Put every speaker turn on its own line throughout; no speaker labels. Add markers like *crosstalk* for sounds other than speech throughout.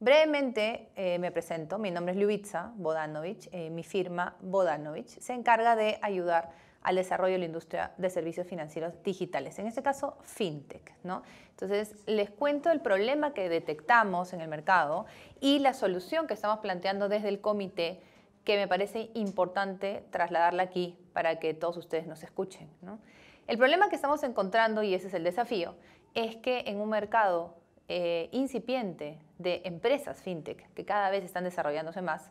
Brevemente eh, me presento, mi nombre es Ljubica Bodanovic, eh, mi firma Bodanovic se encarga de ayudar al desarrollo de la industria de servicios financieros digitales, en este caso fintech. Entonces, les cuento el problema que detectamos en el mercado y la solución que estamos planteando desde el comité, que me parece importante trasladarla aquí para que todos ustedes nos escuchen. El problema que estamos encontrando, y ese es el desafío, es que en un mercado eh, incipiente de empresas fintech, que cada vez están desarrollándose más,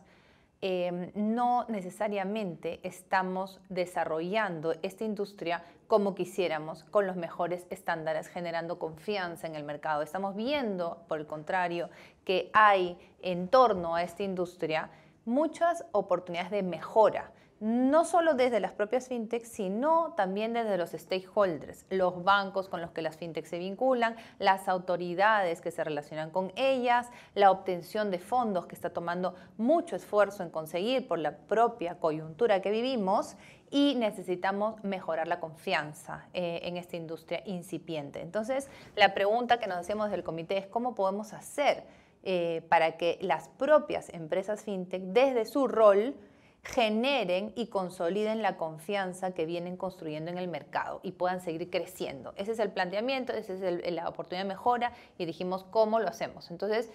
em, no necesariamente estamos desarrollando esta industria como quisiéramos, con los mejores estándares, generando confianza en el mercado. Estamos viendo, por el contrario, que hay en torno a esta industria muchas oportunidades de mejora no solo desde las propias fintechs, sino también desde los stakeholders, los bancos con los que las fintechs se vinculan, las autoridades que se relacionan con ellas, la obtención de fondos que está tomando mucho esfuerzo en conseguir por la propia coyuntura que vivimos y necesitamos mejorar la confianza eh, en esta industria incipiente. Entonces, la pregunta que nos hacemos desde el comité es cómo podemos hacer eh, para que las propias empresas fintech, desde su rol, generen y consoliden la confianza que vienen construyendo en el mercado y puedan seguir creciendo. Ese es el planteamiento, esa es la oportunidad de mejora y dijimos cómo lo hacemos. Entonces,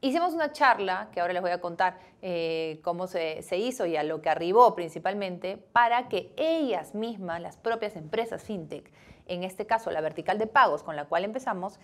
hicimos una charla, que ahora les voy a contar eh, cómo se, se hizo y a lo que arribó principalmente, para que ellas mismas, las propias empresas fintech, en este caso la vertical de pagos con la cual empezamos,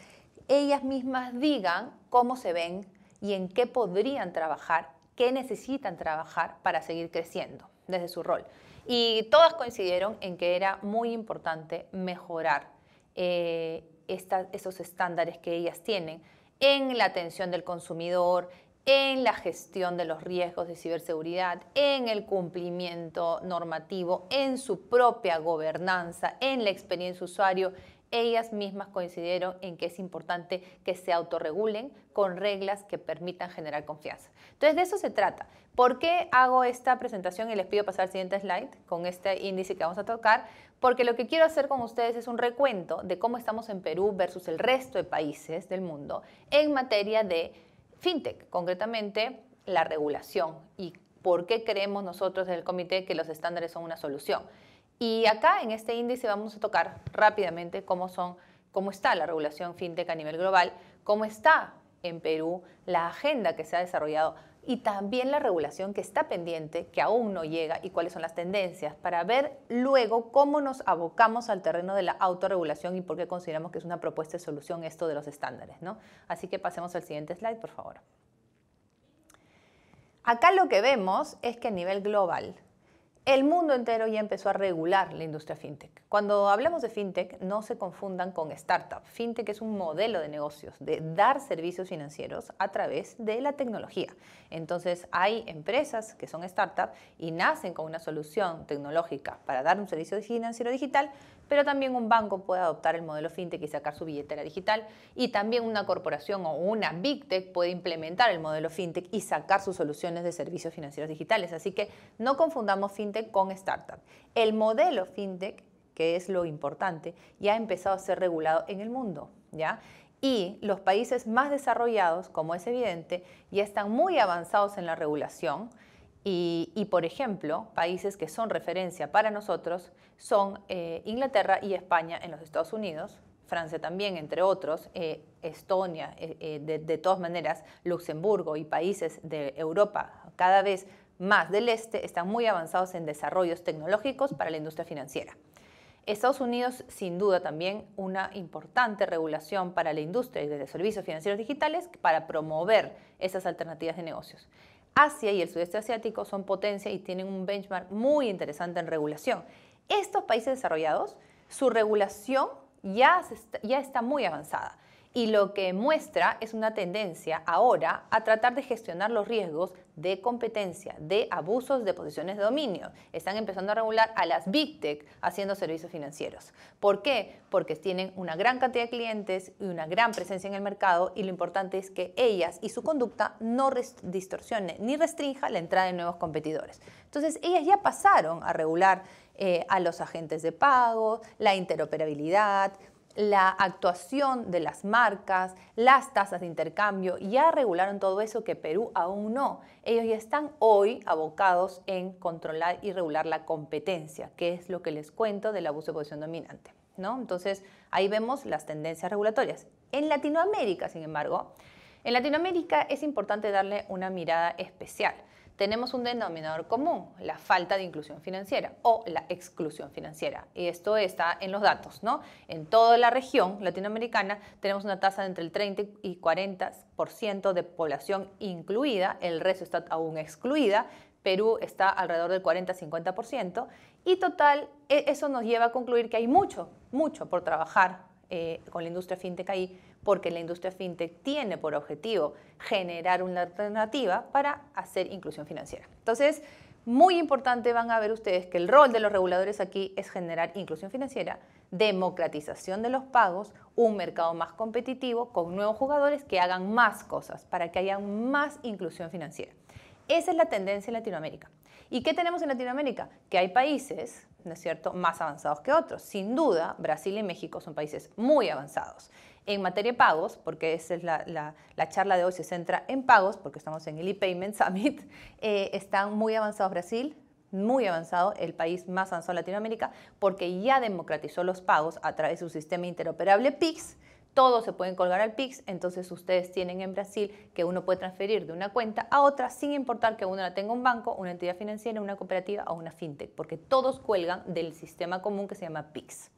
ellas mismas digan cómo se ven y en qué podrían trabajar necesitan trabajar para seguir creciendo desde su rol. Y todas coincidieron en que era muy importante mejorar eh, esos estándares que ellas tienen en la atención del consumidor, en la gestión de los riesgos de ciberseguridad, en el cumplimiento normativo, en su propia gobernanza, en la experiencia usuario, ellas mismas coincidieron en que es importante que se autorregulen con reglas que permitan generar confianza. Entonces, de eso se trata. ¿Por qué hago esta presentación y les pido pasar al siguiente slide con este índice que vamos a tocar? Porque lo que quiero hacer con ustedes es un recuento de cómo estamos en Perú versus el resto de países del mundo en materia de fintech, concretamente la regulación y por qué creemos nosotros el comité que los estándares son una solución. Y acá en este índice vamos a tocar rápidamente cómo, son, cómo está la regulación fintech a nivel global, cómo está en Perú la agenda que se ha desarrollado y también la regulación que está pendiente, que aún no llega y cuáles son las tendencias, para ver luego cómo nos abocamos al terreno de la autorregulación y por qué consideramos que es una propuesta de solución esto de los estándares. ¿no? Así que pasemos al siguiente slide, por favor. Acá lo que vemos es que a nivel global el mundo entero ya empezó a regular la industria fintech. Cuando hablamos de fintech, no se confundan con startup. Fintech es un modelo de negocios, de dar servicios financieros a través de la tecnología. Entonces, hay empresas que son startup y nacen con una solución tecnológica para dar un servicio financiero digital, pero también un banco puede adoptar el modelo fintech y sacar su billetera digital, y también una corporación o una big tech puede implementar el modelo fintech y sacar sus soluciones de servicios financieros digitales. Así que no confundamos fintech con startup. El modelo fintech, que es lo importante, ya ha empezado a ser regulado en el mundo, ¿ya? Y los países más desarrollados, como es evidente, ya están muy avanzados en la regulación. Y, por ejemplo, países que son referencia para nosotros son eh, Inglaterra y España en los Estados Unidos, Francia también, entre otros, eh, Estonia, eh, de, de todas maneras, Luxemburgo y países de Europa cada vez más del este están muy avanzados en desarrollos tecnológicos para la industria financiera. Estados Unidos, sin duda, también una importante regulación para la industria y desde servicios financieros digitales para promover esas alternativas de negocios. Asia y el sudeste asiático son potencia y tienen un benchmark muy interesante en regulación. Estos países desarrollados, su regulación ya está muy avanzada y lo que muestra es una tendencia ahora a tratar de gestionar los riesgos de competencia, de abusos de posiciones de dominio. Están empezando a regular a las Big Tech haciendo servicios financieros. ¿Por qué? Porque tienen una gran cantidad de clientes y una gran presencia en el mercado y lo importante es que ellas y su conducta no distorsione ni restrinja la entrada de nuevos competidores. Entonces, ellas ya pasaron a regular eh, a los agentes de pago, la interoperabilidad, la actuación de las marcas, las tasas de intercambio, ya regularon todo eso que Perú aún no. Ellos ya están hoy abocados en controlar y regular la competencia, que es lo que les cuento del abuso de posición dominante. ¿no? Entonces, ahí vemos las tendencias regulatorias. En Latinoamérica, sin embargo, en Latinoamérica es importante darle una mirada especial tenemos un denominador común, la falta de inclusión financiera o la exclusión financiera. Y esto está en los datos, ¿no? En toda la región latinoamericana tenemos una tasa de entre el 30 y 40% de población incluida, el resto está aún excluida, Perú está alrededor del 40-50%, y total, e, eso nos lleva a concluir que hay mucho, mucho por trabajar eh, con la industria fintech ahí porque la industria fintech tiene por objetivo generar una alternativa para hacer inclusión financiera. Entonces, muy importante van a ver ustedes que el rol de los reguladores aquí es generar inclusión financiera, democratización de los pagos, un mercado más competitivo con nuevos jugadores que hagan más cosas para que haya más inclusión financiera. Esa es la tendencia en Latinoamérica. ¿Y qué tenemos en Latinoamérica? Que hay países ¿no es cierto?, más avanzados que otros. Sin duda, Brasil y México son países muy avanzados. En materia de pagos, porque esa es la, charla de hoy, se centra en pagos, porque estamos en el e-Payment Summit, *laughs* eh, están muy avanzados Brasil, muy avanzado, el país más avanzado de Latinoamérica, porque ya democratizó los pagos a través de su sistema interoperable PIX todos se pueden colgar al PIX, entonces ustedes tienen en Brasil que uno puede transferir de una cuenta a otra sin importar que uno la tenga un banco, una entidad financiera, una cooperativa o una fintech, porque todos cuelgan del sistema común que se llama PIX.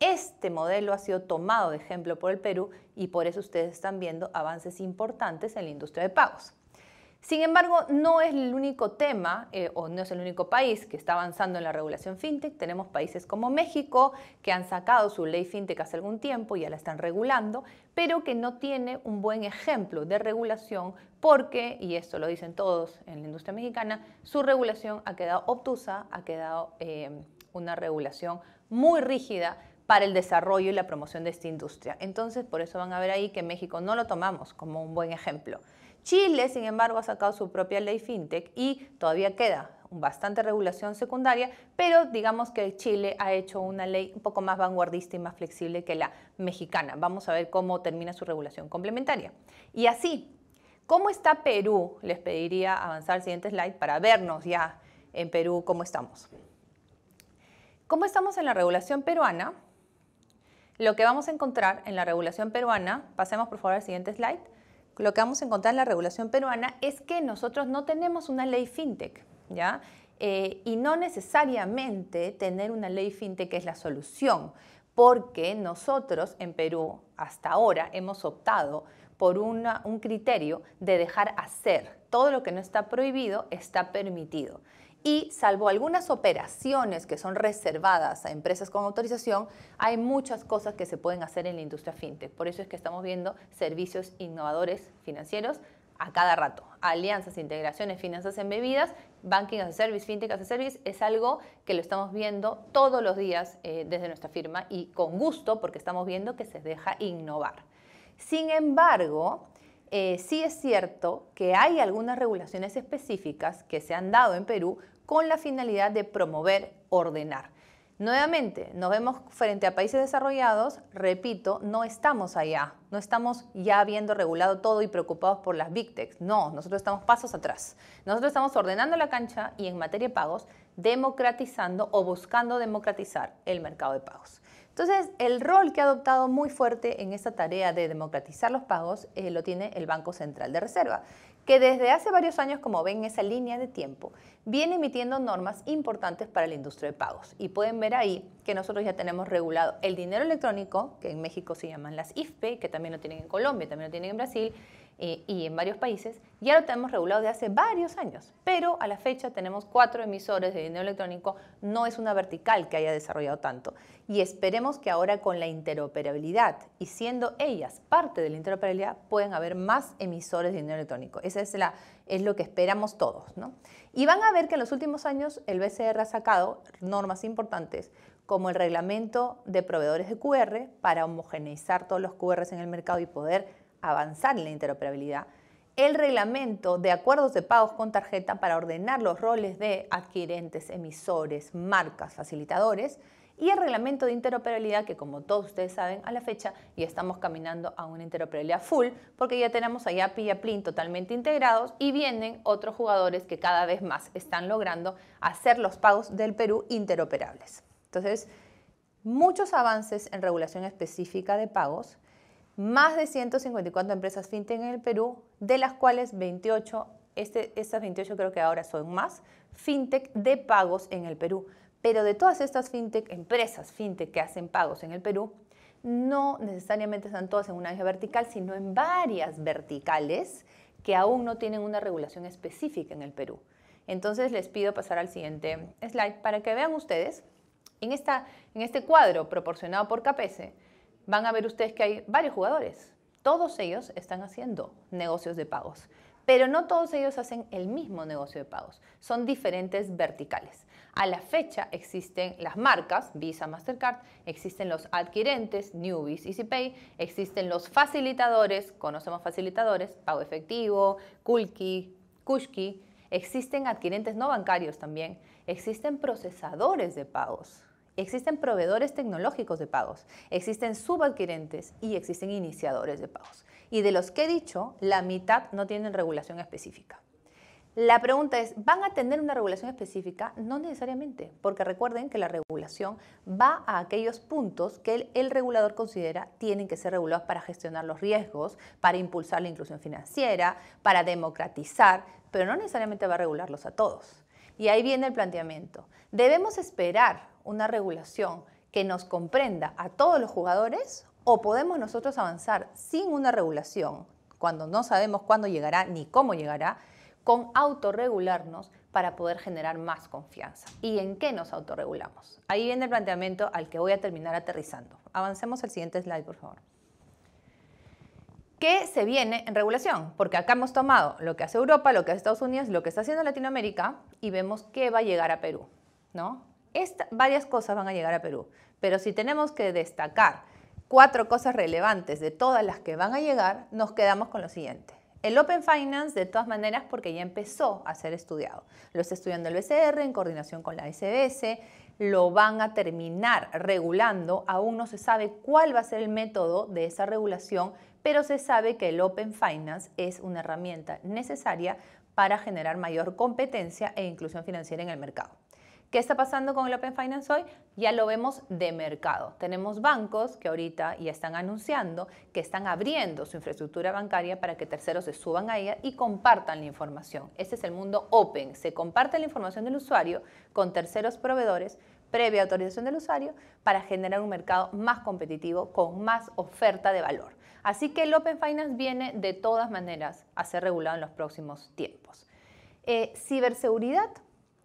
Este modelo ha sido tomado de ejemplo por el Perú y por eso ustedes están viendo avances importantes en la industria de pagos. Sin embargo, no es el único tema eh, o no es el único país que está avanzando en la regulación fintech. Tenemos países como México que han sacado su ley fintech hace algún tiempo, y ya la están regulando, pero que no tiene un buen ejemplo de regulación porque, y esto lo dicen todos en la industria mexicana, su regulación ha quedado obtusa, ha quedado eh, una regulación muy rígida para el desarrollo y la promoción de esta industria. Entonces, por eso van a ver ahí que México no lo tomamos como un buen ejemplo. Chile, sin embargo, ha sacado su propia ley fintech y todavía queda bastante regulación secundaria, pero digamos que Chile ha hecho una ley un poco más vanguardista y más flexible que la mexicana. Vamos a ver cómo termina su regulación complementaria. Y así, ¿cómo está Perú? Les pediría avanzar al siguiente slide para vernos ya en Perú cómo estamos. ¿Cómo estamos en la regulación peruana? Lo que vamos a encontrar en la regulación peruana, pasemos por favor al siguiente slide, lo que vamos a encontrar en la regulación peruana es que nosotros no tenemos una ley fintech, eh, y no necesariamente tener una ley fintech es la solución, porque nosotros en Perú hasta ahora hemos optado por un criterio de dejar hacer. Todo lo que no está prohibido está permitido. Y salvo algunas operaciones que son reservadas a empresas con autorización, hay muchas cosas que se pueden hacer en la industria fintech. Por eso es que estamos viendo servicios innovadores financieros a cada rato. Alianzas, integraciones, finanzas embebidas, banking as a service, fintech as a service, es algo que lo estamos viendo todos los días eh, desde nuestra firma y con gusto porque estamos viendo que se deja innovar. Sin embargo, eh, sí es cierto que hay algunas regulaciones específicas que se han dado en Perú con la finalidad de promover, ordenar. Nuevamente, nos vemos frente a países desarrollados, repito, no estamos allá, no estamos ya habiendo regulado todo y preocupados por las Big Techs, no, nosotros estamos pasos atrás. Nosotros estamos ordenando la cancha y en materia de pagos, democratizando o buscando democratizar el mercado de pagos. Entonces, el rol que ha adoptado muy fuerte en esta tarea de democratizar los pagos eh, lo tiene el Banco Central de Reserva que desde hace varios años, como ven esa línea de tiempo, viene emitiendo normas importantes para la industria de pagos. Y pueden ver ahí que nosotros ya tenemos regulado el dinero electrónico, que en México se llaman las IFPE, que también lo tienen en Colombia, también lo tienen en Brasil, eh, y en varios países, ya lo tenemos regulado de hace varios años, pero a la fecha tenemos cuatro emisores de dinero electrónico, no es una vertical que haya desarrollado tanto. Y esperemos que ahora con la interoperabilidad y siendo ellas parte de la interoperabilidad, pueden haber más emisores de dinero electrónico. Esa es, es lo que esperamos todos. ¿no? Y van a ver que en los últimos años el BCR ha sacado normas importantes como el reglamento de proveedores de QR para homogeneizar todos los QRs en el mercado y poder avanzar en la interoperabilidad, el reglamento de acuerdos de pagos con tarjeta para ordenar los roles de adquirentes, emisores, marcas, facilitadores y el reglamento de interoperabilidad que como todos ustedes saben a la fecha ya estamos caminando a una interoperabilidad full porque ya tenemos allá YAPI y Plin totalmente integrados y vienen otros jugadores que cada vez más están logrando hacer los pagos del Perú interoperables. Entonces, muchos avances en regulación específica de pagos más de 154 empresas fintech en el Perú, de las cuales 28, este, estas 28 creo que ahora son más, fintech de pagos en el Perú. Pero de todas estas fintech, empresas fintech que hacen pagos en el Perú, no necesariamente están todas en una eje vertical, sino en varias verticales que aún no tienen una regulación específica en el Perú. Entonces les pido pasar al siguiente slide para que vean ustedes en, esta, en este cuadro proporcionado por CAPESE van a ver ustedes que hay varios jugadores. Todos ellos están haciendo negocios de pagos, pero no todos ellos hacen el mismo negocio de pagos. Son diferentes verticales. A la fecha existen las marcas Visa, Mastercard, existen los adquirentes, Newbies, EasyPay, existen los facilitadores, conocemos facilitadores, Pago Efectivo, Kulki, Kushki, existen adquirentes no bancarios también, existen procesadores de pagos, Existen proveedores tecnológicos de pagos, existen subadquirentes y existen iniciadores de pagos. Y de los que he dicho, la mitad no tienen regulación específica. La pregunta es, ¿van a tener una regulación específica? No necesariamente, porque recuerden que la regulación va a aquellos puntos que el, regulador considera tienen que ser regulados para gestionar los riesgos, para impulsar la inclusión financiera, para democratizar, pero no necesariamente va a regularlos a todos. Y ahí viene el planteamiento. ¿Debemos esperar una regulación que nos comprenda a todos los jugadores o podemos nosotros avanzar sin una regulación, cuando no sabemos cuándo llegará ni cómo llegará, con autorregularnos para poder generar más confianza? ¿Y en qué nos autorregulamos? Ahí viene el planteamiento al que voy a terminar aterrizando. Avancemos al siguiente slide, por favor. ¿Qué se viene en regulación? Porque acá hemos tomado lo que hace Europa, lo que hace Estados Unidos, lo que está haciendo Latinoamérica y vemos qué va a llegar a Perú, ¿no? varias cosas van a llegar a Perú, pero si tenemos que destacar cuatro cosas relevantes de todas las que van a llegar, nos quedamos con lo siguiente. El Open Finance, de todas maneras, porque ya empezó a ser estudiado. Lo está estudiando el BCR en coordinación con la SBS, lo van a terminar regulando, aún no se sabe cuál va a ser el método de esa regulación pero se sabe que el Open Finance es una herramienta necesaria para generar mayor competencia e inclusión financiera en el mercado. ¿Qué está pasando con el Open Finance hoy? Ya lo vemos de mercado. Tenemos bancos que ahorita ya están anunciando que están abriendo su infraestructura bancaria para que terceros se suban a ella y compartan la información. Este es el mundo open. Se comparte la información del usuario con terceros proveedores previa autorización del usuario para generar un mercado más competitivo con más oferta de valor. Así que el Open Finance viene de todas maneras a ser regulado en los próximos tiempos. Eh, ciberseguridad.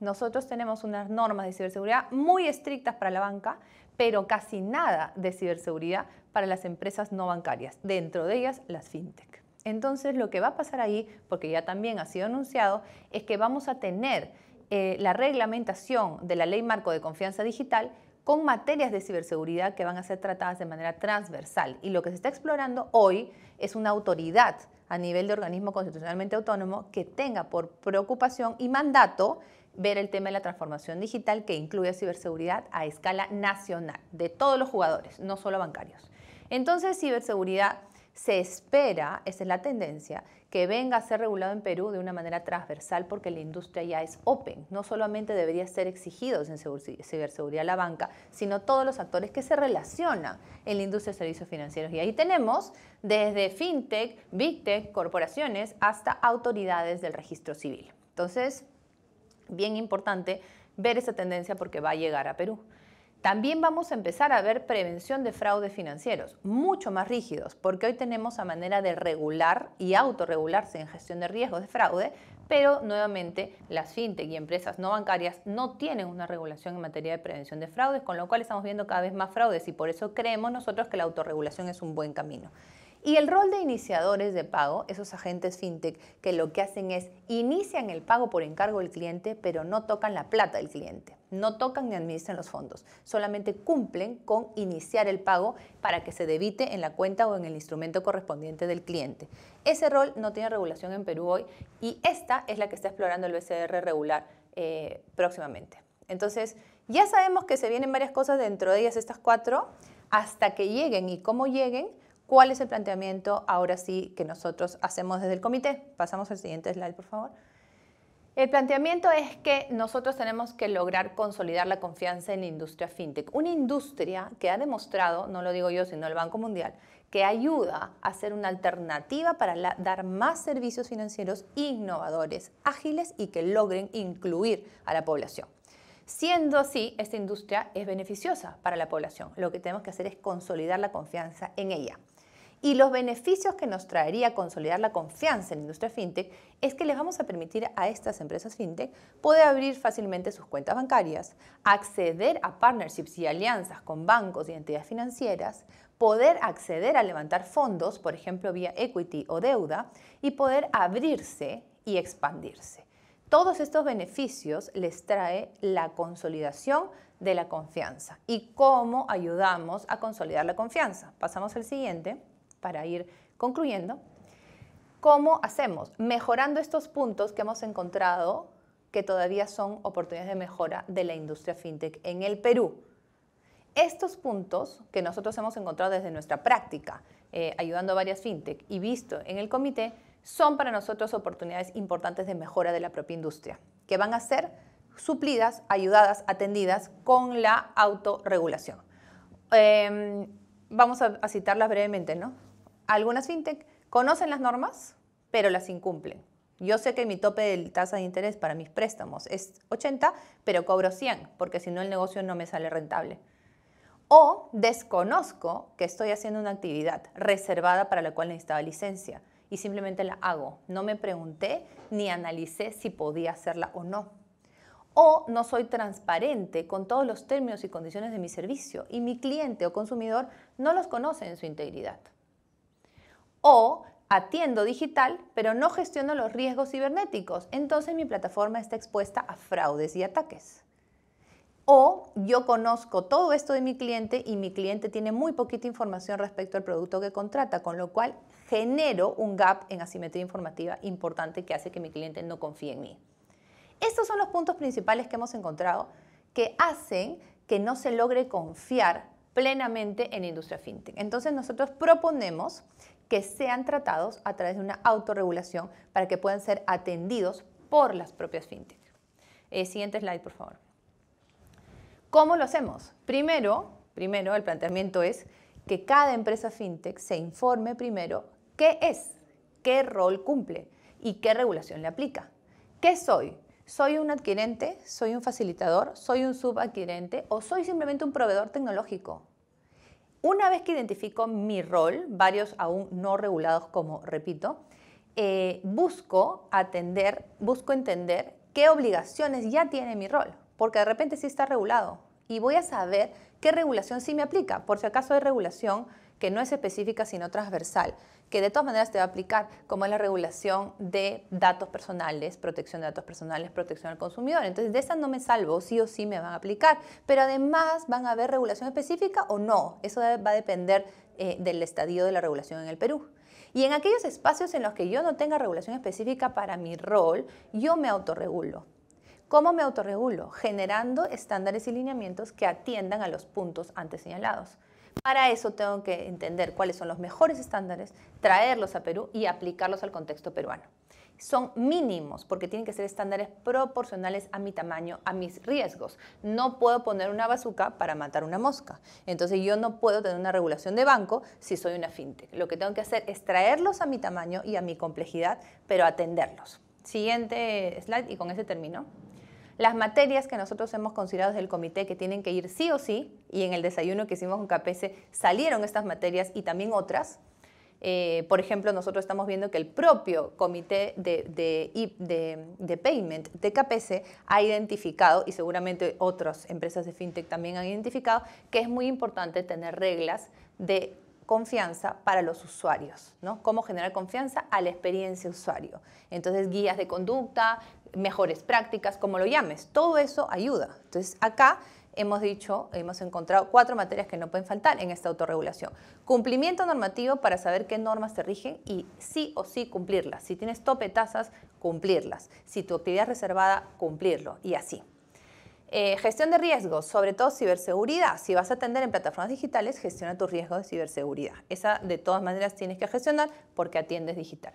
Nosotros tenemos unas normas de ciberseguridad muy estrictas para la banca, pero casi nada de ciberseguridad para las empresas no bancarias, dentro de ellas las fintech. Entonces lo que va a pasar ahí, porque ya también ha sido anunciado, es que vamos a tener eh, la reglamentación de la ley marco de confianza digital con materias de ciberseguridad que van a ser tratadas de manera transversal. Y lo que se está explorando hoy es una autoridad a nivel de organismo constitucionalmente autónomo que tenga por preocupación y mandato ver el tema de la transformación digital que incluye ciberseguridad a escala nacional, de todos los jugadores, no solo bancarios. Entonces, ciberseguridad se espera, esa es la tendencia, que venga a ser regulado en Perú de una manera transversal porque la industria ya es open. No solamente debería ser exigidos en ciberseguridad la banca, sino todos los actores que se relacionan en la industria de servicios financieros. Y ahí tenemos desde fintech, big tech, corporaciones, hasta autoridades del registro civil. Entonces, bien importante ver esa tendencia porque va a llegar a Perú. También vamos a empezar a ver prevención de fraudes financieros, mucho más rígidos, porque hoy tenemos a manera de regular y autorregularse en gestión de riesgos de fraude, pero nuevamente las fintech y empresas no bancarias no tienen una regulación en materia de prevención de fraudes, con lo cual estamos viendo cada vez más fraudes y por eso creemos nosotros que la autorregulación es un buen camino. Y el rol de iniciadores de pago, esos agentes fintech que lo que hacen es inician el pago por encargo del cliente, pero no tocan la plata del cliente, no tocan ni administran los fondos, solamente cumplen con iniciar el pago para que se debite en la cuenta o en el instrumento correspondiente del cliente. Ese rol no tiene regulación en Perú hoy y esta es la que está explorando el BCR regular eh, próximamente. Entonces, ya sabemos que se vienen varias cosas dentro de ellas estas cuatro, hasta que lleguen y cómo lleguen ¿Cuál es el planteamiento ahora sí que nosotros hacemos desde el comité? Pasamos al siguiente slide, por favor. El planteamiento es que nosotros tenemos que lograr consolidar la confianza en la industria fintech, una industria que ha demostrado, no lo digo yo, sino el Banco Mundial, que ayuda a ser una alternativa para dar más servicios financieros innovadores, ágiles y que logren incluir a la población. Siendo así, esta industria es beneficiosa para la población. Lo que tenemos que hacer es consolidar la confianza en ella. Y los beneficios que nos traería consolidar la confianza en la industria fintech es que les vamos a permitir a estas empresas fintech poder abrir fácilmente sus cuentas bancarias, acceder a partnerships y alianzas con bancos y entidades financieras, poder acceder a levantar fondos, por ejemplo, vía equity o deuda, y poder abrirse y expandirse. Todos estos beneficios les trae la consolidación de la confianza. ¿Y cómo ayudamos a consolidar la confianza? Pasamos al siguiente para ir concluyendo. ¿Cómo hacemos? Mejorando estos puntos que hemos encontrado que todavía son oportunidades de mejora de la industria fintech en el Perú. Estos puntos que nosotros hemos encontrado desde nuestra práctica, eh, ayudando a varias fintech y visto en el comité, son para nosotros oportunidades importantes de mejora de la propia industria, que van a ser suplidas, ayudadas, atendidas con la autorregulación. Em, vamos a citarlas brevemente, ¿no? algunas fintech conocen las normas, pero las incumplen. Yo sé que mi tope de tasa de interés para mis préstamos es 80, pero cobro 100, porque si no el negocio no me sale rentable. O desconozco que estoy haciendo una actividad reservada para la cual necesitaba licencia y simplemente la hago. No me pregunté ni analicé si podía hacerla o no. O no soy transparente con todos los términos y condiciones de mi servicio y mi cliente o consumidor no los conoce en su integridad. O atiendo digital, pero no gestiono los riesgos cibernéticos. Entonces mi plataforma está expuesta a fraudes y ataques. O yo conozco todo esto de mi cliente y mi cliente tiene muy poquita información respecto al producto que contrata, con lo cual genero un gap en asimetría informativa importante que hace que mi cliente no confíe en mí. Estos son los puntos principales que hemos encontrado que hacen que no se logre confiar plenamente en industria fintech. Entonces nosotros proponemos que sean tratados a través de una autorregulación para que puedan ser atendidos por las propias fintech. Eh, siguiente slide, por favor. ¿Cómo lo hacemos? Primero, primero, el planteamiento es que cada empresa fintech se informe primero qué es, qué rol cumple y qué regulación le aplica. ¿Qué soy? ¿Soy un adquirente? ¿Soy un facilitador? ¿Soy un subadquirente? ¿O soy simplemente un proveedor tecnológico? Una vez que identifico mi rol, varios aún no regulados como repito, eh, busco atender, busco entender qué obligaciones ya tiene mi rol, porque de repente sí está regulado y voy a saber qué regulación sí me aplica, por si acaso hay regulación que no es específica sino transversal, que de todas maneras te va a aplicar, como es la regulación de datos personales, protección de datos personales, protección al consumidor. Entonces, de esas no me salvo, sí o sí me van a aplicar, pero además van a haber regulación específica o no. Eso va a depender eh, del estadio de la regulación en el Perú. Y en aquellos espacios en los que yo no tenga regulación específica para mi rol, yo me autorregulo. ¿Cómo me autorregulo? Generando estándares y lineamientos que atiendan a los puntos antes señalados. Para eso tengo que entender cuáles son los mejores estándares, traerlos a Perú y aplicarlos al contexto peruano. Son mínimos porque tienen que ser estándares proporcionales a mi tamaño, a mis riesgos. No puedo poner una bazuca para matar una mosca. Entonces yo no puedo tener una regulación de banco si soy una fintech. Lo que tengo que hacer es traerlos a mi tamaño y a mi complejidad, pero atenderlos. Siguiente slide y con ese termino las materias que nosotros hemos considerado desde el comité que tienen que ir sí o sí, y en el desayuno que hicimos con CAPESE salieron estas materias y también otras. Eh, por ejemplo, nosotros estamos viendo que el propio comité de, de, payment de KPC ha identificado, y seguramente otras empresas de fintech también han identificado, que es muy importante tener reglas de confianza para los usuarios, ¿no? Cómo generar confianza a la experiencia usuario. Entonces, guías de conducta, mejores prácticas, como lo llames, todo eso ayuda. Entonces, acá hemos dicho, hemos encontrado cuatro materias que no pueden faltar en esta autorregulación. Cumplimiento normativo para saber qué normas te rigen y sí o sí cumplirlas. Si tienes tope tasas, cumplirlas. Si tu actividad es reservada, cumplirlo y así. Eh, gestión de riesgos, sobre todo ciberseguridad. Si vas a atender en plataformas digitales, gestiona tus riesgos de ciberseguridad. Esa de todas maneras tienes que gestionar porque atiendes digital.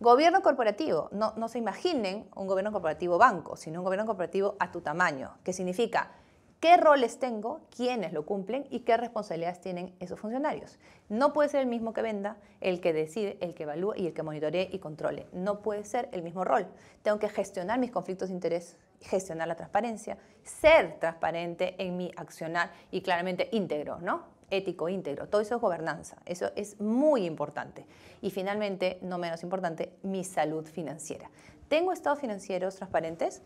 Gobierno corporativo. No, se imaginen un gobierno corporativo banco, sino un gobierno corporativo a tu tamaño, que significa qué roles tengo, quiénes lo cumplen y qué responsabilidades tienen esos funcionarios. No puede ser el mismo que venda, el que decide, el que evalúa y el que monitoree y controle. No puede ser el mismo rol. Tengo que gestionar mis conflictos de interés, gestionar la transparencia, ser transparente en mi accionar y claramente íntegro, ¿no? ético, íntegro, todo eso es gobernanza, eso es muy importante. Y finalmente, no menos importante, mi salud financiera. ¿Tengo estados financieros transparentes?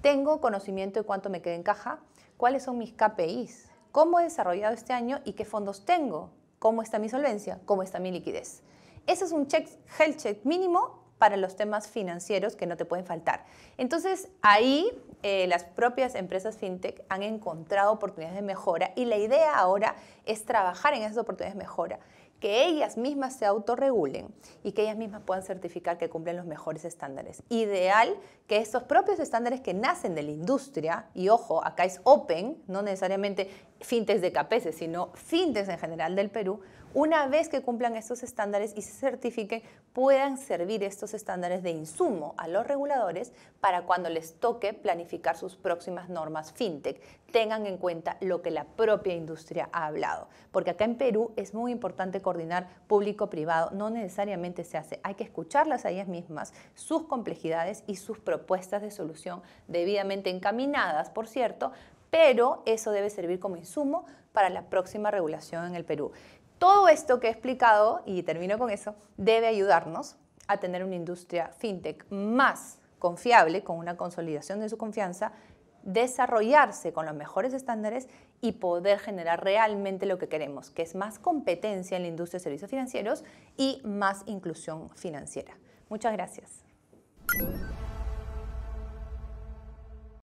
¿Tengo conocimiento de cuánto me queda en caja? ¿Cuáles son mis KPIs? ¿Cómo he desarrollado este año y qué fondos tengo? ¿Cómo está mi solvencia? ¿Cómo está mi liquidez? Ese es un check, health check mínimo para los temas financieros que no te pueden faltar. Entonces, ahí eh, las propias empresas fintech han encontrado oportunidades de mejora y la idea ahora es trabajar en esas oportunidades de mejora que ellas mismas se autorregulen y que ellas mismas puedan certificar que cumplen los mejores estándares. Ideal que estos propios estándares que nacen de la industria, y ojo, acá es open, no necesariamente fintechs de CAPES, sino fintechs en general del Perú, una vez que cumplan estos estándares y se certifiquen, puedan servir estos estándares de insumo a los reguladores para cuando les toque planificar sus próximas normas fintech. Tengan en cuenta lo que la propia industria ha hablado, porque acá en Perú es muy importante coordinar público-privado, no necesariamente se hace, hay que escucharlas a ellas mismas, sus complejidades y sus propuestas de solución debidamente encaminadas, por cierto, pero eso debe servir como insumo para la próxima regulación en el Perú. Todo esto que he explicado, y termino con eso, debe ayudarnos a tener una industria fintech más confiable, con una consolidación de su confianza, desarrollarse con los mejores estándares y poder generar realmente lo que queremos, que es más competencia en la industria de servicios financieros y más inclusión financiera. Muchas gracias.